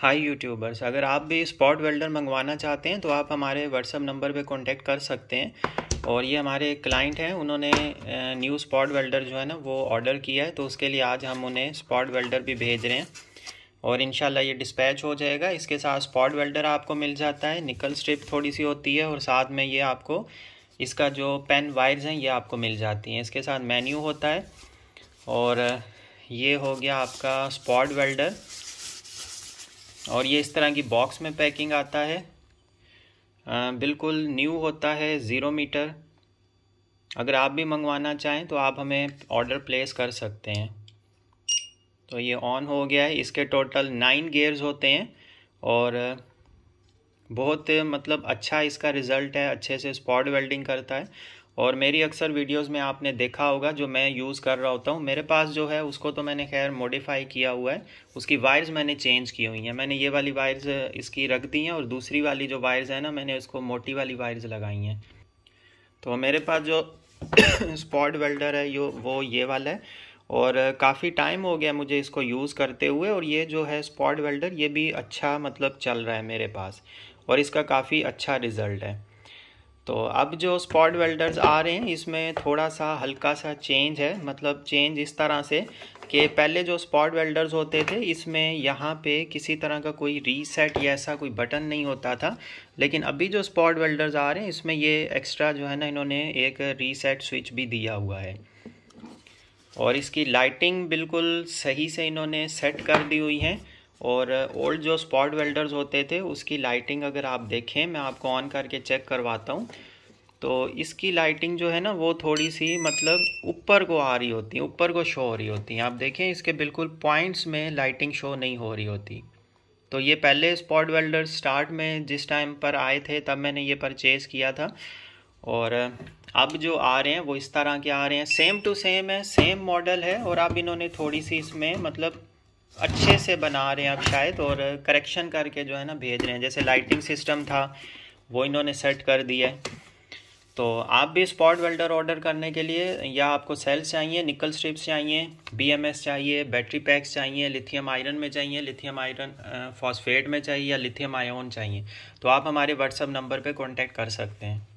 हाय YouTubers अगर आप भी स्पॉट वेल्डर मंगवाना चाहते हैं तो आप हमारे व्हाट्सअप नंबर पे कांटेक्ट कर सकते हैं और ये हमारे क्लाइंट हैं उन्होंने न्यू स्पॉट वेल्डर जो है ना वो ऑर्डर किया है तो उसके लिए आज हम उन्हें स्पॉट वेल्डर भी भेज रहे हैं और इन ये डिस्पैच हो जाएगा इसके साथ स्पॉट वेल्डर आपको मिल जाता है निकल स्ट्रिप थोड़ी सी होती है और साथ में ये आपको इसका जो पेन वायर्स हैं ये आपको मिल जाती हैं इसके साथ मेन्यू होता है और ये हो गया आपका स्पॉट वेल्डर और ये इस तरह की बॉक्स में पैकिंग आता है आ, बिल्कुल न्यू होता है ज़ीरो मीटर अगर आप भी मंगवाना चाहें तो आप हमें ऑर्डर प्लेस कर सकते हैं तो ये ऑन हो गया है इसके टोटल नाइन गेयर्स होते हैं और बहुत मतलब अच्छा इसका रिज़ल्ट है अच्छे से स्पॉट वेल्डिंग करता है और मेरी अक्सर वीडियोस में आपने देखा होगा जो मैं यूज़ कर रहा होता हूँ मेरे पास जो है उसको तो मैंने खैर मॉडिफाई किया हुआ है उसकी वायर्स मैंने चेंज की हुई हैं मैंने ये वाली वायर्स इसकी रख दी हैं और दूसरी वाली जो वायर्स है ना मैंने उसको मोटी वाली वायर्स लगाई हैं तो मेरे पास जो स्पॉट वेल्डर है यो वो ये वाला है और काफ़ी टाइम हो गया मुझे इसको यूज़ करते हुए और ये जो है स्पॉट वेल्डर ये भी अच्छा मतलब चल रहा है मेरे पास और इसका काफ़ी अच्छा रिज़ल्ट है तो अब जो स्पॉट वेल्डर्स आ रहे हैं इसमें थोड़ा सा हल्का सा चेंज है मतलब चेंज इस तरह से कि पहले जो स्पॉट वेल्डर्स होते थे इसमें यहाँ पे किसी तरह का कोई रीसेट या ऐसा कोई बटन नहीं होता था लेकिन अभी जो स्पॉट वेल्डर्स आ रहे हैं इसमें ये एक्स्ट्रा जो है ना इन्होंने एक रीसेट स्विच भी दिया हुआ है और इसकी लाइटिंग बिल्कुल सही से इन्होंने सेट कर दी हुई है और ओल्ड जो स्पॉट वेल्डर्स होते थे उसकी लाइटिंग अगर आप देखें मैं आपको ऑन करके चेक करवाता हूँ तो इसकी लाइटिंग जो है ना वो थोड़ी सी मतलब ऊपर को आ रही होती है ऊपर को शो हो रही होती है आप देखें इसके बिल्कुल पॉइंट्स में लाइटिंग शो नहीं हो रही होती तो ये पहले स्पॉट वेल्डर स्टार्ट में जिस टाइम पर आए थे तब मैंने ये परचेज़ किया था और अब जो आ रहे हैं वो इस तरह के आ रहे हैं सेम टू सेम है सेम मॉडल है और अब इन्होंने थोड़ी सी इसमें मतलब अच्छे से बना रहे हैं आप शायद और करेक्शन करके जो है ना भेज रहे हैं जैसे लाइटिंग सिस्टम था वो इन्होंने सेट कर दिया है तो आप भी स्पॉट वेल्डर ऑर्डर करने के लिए या आपको सेल्स चाहिए निकल स्ट्रिप्स चाहिए बीएमएस चाहिए बैटरी पैक्स चाहिए लिथियम आयरन में चाहिए लिथियम आयरन फॉस्फेट में चाहिए या लिथियम आयोन चाहिए तो आप हमारे व्हाट्सअप नंबर पर कॉन्टैक्ट कर सकते हैं